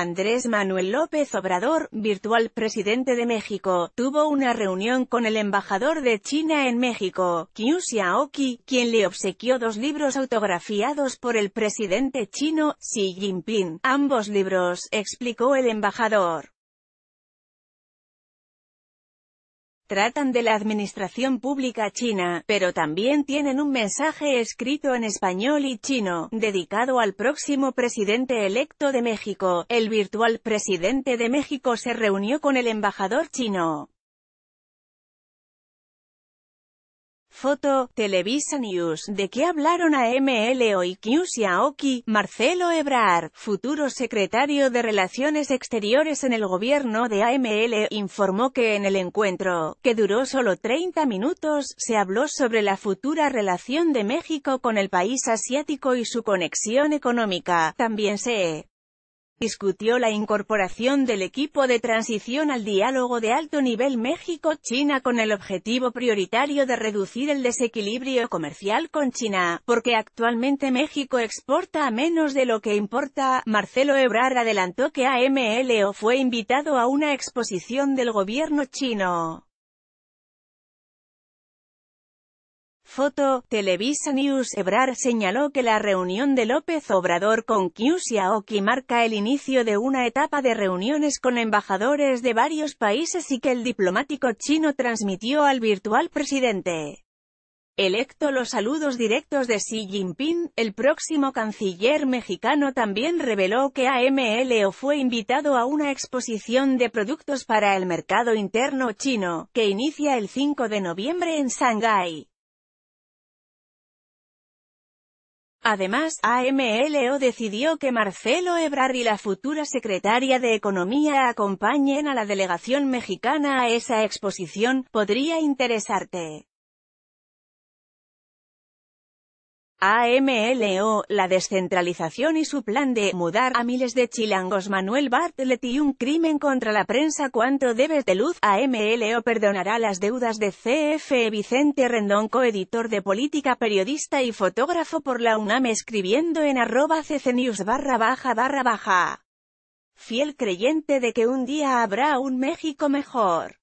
Andrés Manuel López Obrador, virtual presidente de México, tuvo una reunión con el embajador de China en México, Qiu Xiaoki, quien le obsequió dos libros autografiados por el presidente chino, Xi Jinping. Ambos libros, explicó el embajador. tratan de la administración pública china, pero también tienen un mensaje escrito en español y chino, dedicado al próximo presidente electo de México. El virtual presidente de México se reunió con el embajador chino. Foto, Televisa News, de qué hablaron a ML y y Aoki, Marcelo Ebrard, futuro secretario de Relaciones Exteriores en el gobierno de AML, informó que en el encuentro, que duró solo 30 minutos, se habló sobre la futura relación de México con el país asiático y su conexión económica. También se discutió la incorporación del equipo de transición al diálogo de alto nivel México-China con el objetivo prioritario de reducir el desequilibrio comercial con China, porque actualmente México exporta a menos de lo que importa. Marcelo Ebrard adelantó que AMLO fue invitado a una exposición del gobierno chino. Foto, Televisa News Ebrar señaló que la reunión de López Obrador con Xi Jinping marca el inicio de una etapa de reuniones con embajadores de varios países y que el diplomático chino transmitió al virtual presidente electo los saludos directos de Xi Jinping, el próximo canciller mexicano también reveló que AMLO fue invitado a una exposición de productos para el mercado interno chino, que inicia el 5 de noviembre en Shanghái. Además, AMLO decidió que Marcelo Ebrar y la futura secretaria de Economía acompañen a la delegación mexicana a esa exposición, podría interesarte. AMLO, la descentralización y su plan de mudar a miles de chilangos Manuel Bartlett y un crimen contra la prensa cuánto debes de luz, AMLO perdonará las deudas de CF Vicente Rendón coeditor de política periodista y fotógrafo por la UNAM escribiendo en arroba ccnews barra baja barra baja. Fiel creyente de que un día habrá un México mejor.